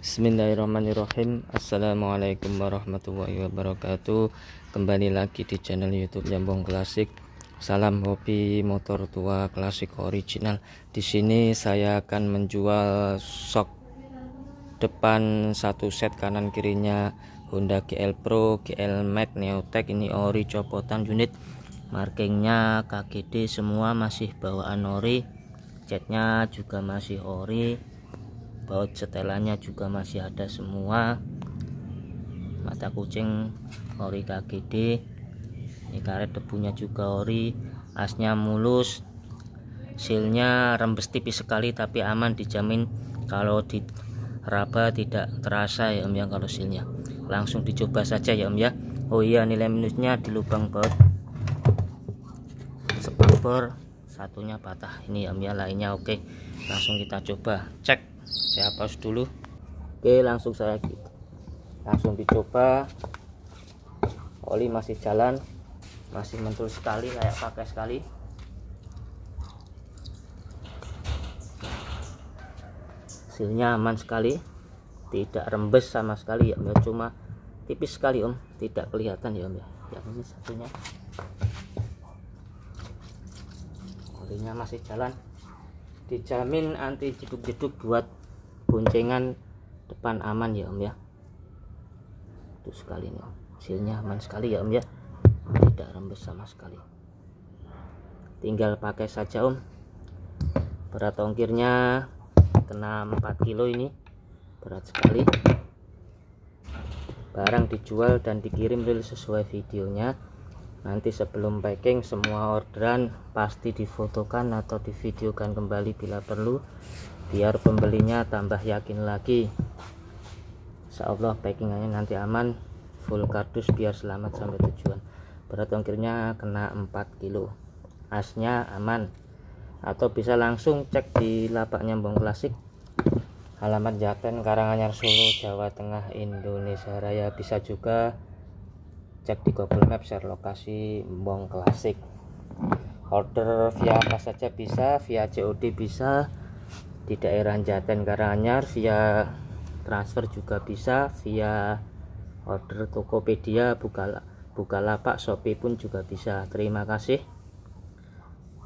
Bismillahirrahmanirrahim Assalamualaikum warahmatullahi wabarakatuh Kembali lagi di channel youtube Jambong Klasik Salam hobi motor tua klasik original Di sini saya akan menjual shock depan satu set kanan kirinya Honda GL Pro, GL Max, Neotech ini ori copotan unit markingnya KGD semua masih bawaan ori catnya juga masih ori baut setelannya juga masih ada semua mata kucing ori KGD ini karet debunya juga ori asnya mulus silnya rembes tipis sekali tapi aman dijamin kalau di raba tidak terasa ya om ya kalau silnya langsung dicoba saja ya om ya oh iya nilai minusnya di lubang baut spambor satunya patah ini ya om ya lainnya oke langsung kita coba cek saya hapus dulu oke langsung saya langsung dicoba oli masih jalan masih mentul sekali kayak pakai sekali hasilnya aman sekali tidak rembes sama sekali ya, ya cuma tipis sekali om tidak kelihatan ya om ya yang ini satunya olinya masih jalan dijamin anti jeduk-jeduk buat boncengan depan aman ya om ya itu sekali nih om hasilnya aman sekali ya om ya tidak rembes sama sekali tinggal pakai saja om berat ongkirnya kena 4 kilo ini berat sekali barang dijual dan dikirim real sesuai videonya nanti sebelum packing semua orderan pasti difotokan atau divideokan kembali bila perlu biar pembelinya tambah yakin lagi Insya Allah packingannya nanti aman full kardus biar selamat sampai tujuan berat ongkirnya kena 4 kilo asnya aman atau bisa langsung cek di lapak nyambung klasik alamat Jaten Karanganyar Solo Jawa Tengah Indonesia Raya bisa juga cek di Google Maps share lokasi Bong Klasik order via apa saja bisa via COD bisa di daerah Jaten Karanganyar via transfer juga bisa via order Tokopedia buka lapak Shopee pun juga bisa terima kasih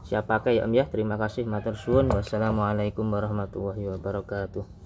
siap pakai ya om ya terima kasih matur suwun wassalamualaikum warahmatullahi wabarakatuh